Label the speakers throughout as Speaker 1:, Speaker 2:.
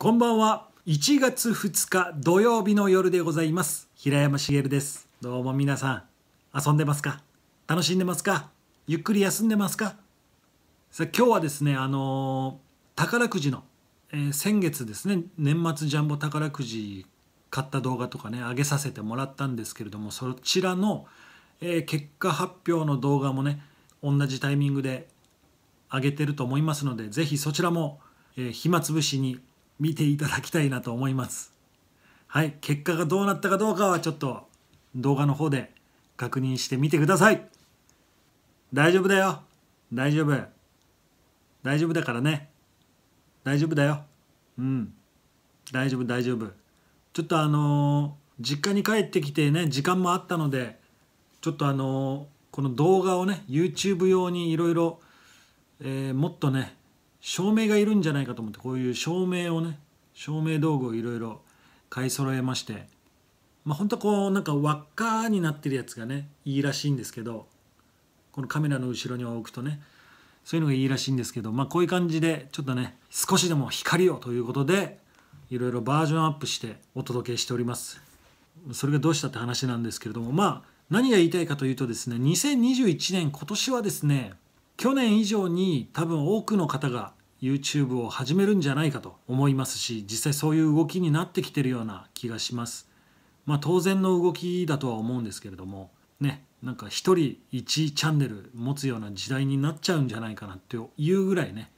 Speaker 1: こんばんは1月2日土曜日の夜でございます平山茂ですどうも皆さん遊んでますか楽しんでますかゆっくり休んでますかさあ今日はですねあのー、宝くじの、えー、先月ですね年末ジャンボ宝くじ買った動画とかね上げさせてもらったんですけれどもそちらの、えー、結果発表の動画もね同じタイミングで上げてると思いますので是非そちらも、え暇つぶしに見ていただきたいなと思います。はい、結果がどうなったかどうかはちょっと動画の方で確認してみてください。大丈夫だよ。大丈夫。大丈夫だからね。大丈夫だよ。うん。大丈夫、大丈夫。ちょっとあのー、実家に帰ってきてね、時間もあったので、ちょっとあのー、この動画をね、YouTube 用にいろいろ、えー、もっとね、照明がいるんじゃないかと思ってこういう照明をね照明道具をいろいろ買い揃えましてまあ本当はこうなんか輪っかになってるやつがねいいらしいんですけどこのカメラの後ろに置くとねそういうのがいいらしいんですけどまあこういう感じでちょっとね少しでも光をということでいろいろバージョンアップしてお届けしておりますそれがどうしたって話なんですけれどもまあ何が言いたいかというとですね2021年今年はですね去年以上に多分多くの方が YouTube を始めるんじゃないかと思いますし実際そういう動きになってきてるような気がします。まあ、当然の動きだとは思うんですけれどもねなんか1人1チャンネル持つような時代になっちゃうんじゃないかなっていうぐらいね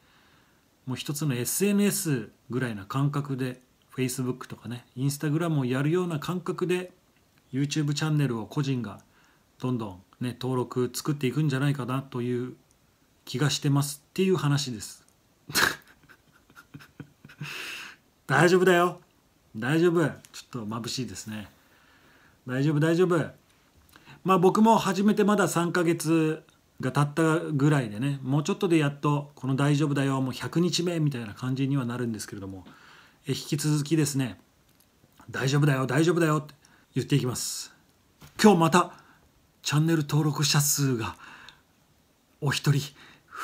Speaker 1: もう一つの SNS ぐらいな感覚で Facebook とかね Instagram をやるような感覚で YouTube チャンネルを個人がどんどんね登録作っていくんじゃないかなという気がしてますっていう話です。大丈夫だよ大丈夫ちょっと眩しいですね大丈夫大丈夫まあ僕も始めてまだ3ヶ月が経ったぐらいでねもうちょっとでやっとこの「大丈夫だよ」もう100日目みたいな感じにはなるんですけれども引き続きですね「大丈夫だよ大丈夫だよ」って言っていきます今日またチャンネル登録者数がお一人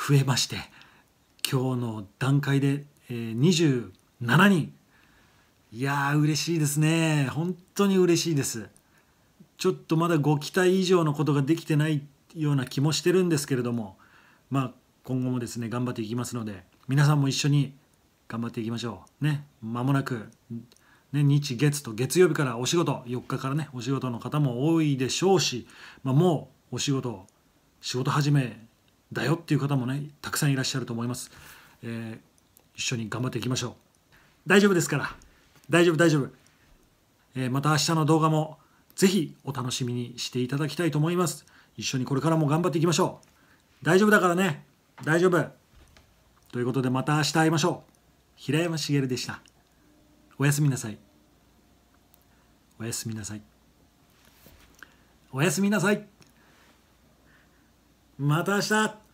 Speaker 1: 増えまして今日の段階で27人いやー嬉しいですね本当に嬉しいですちょっとまだご期待以上のことができてないような気もしてるんですけれどもまあ今後もですね頑張っていきますので皆さんも一緒に頑張っていきましょうねまもなく、ね、日月と月曜日からお仕事4日からねお仕事の方も多いでしょうし、まあ、もうお仕事仕事始めだよっていう方もねたくさんいらっしゃると思います、えー、一緒に頑張っていきましょう大丈夫ですから大丈夫大丈夫、えー、また明日の動画もぜひお楽しみにしていただきたいと思います一緒にこれからも頑張っていきましょう大丈夫だからね大丈夫ということでまた明日会いましょう平山茂でしたおやすみなさいおやすみなさいおやすみなさいまた明日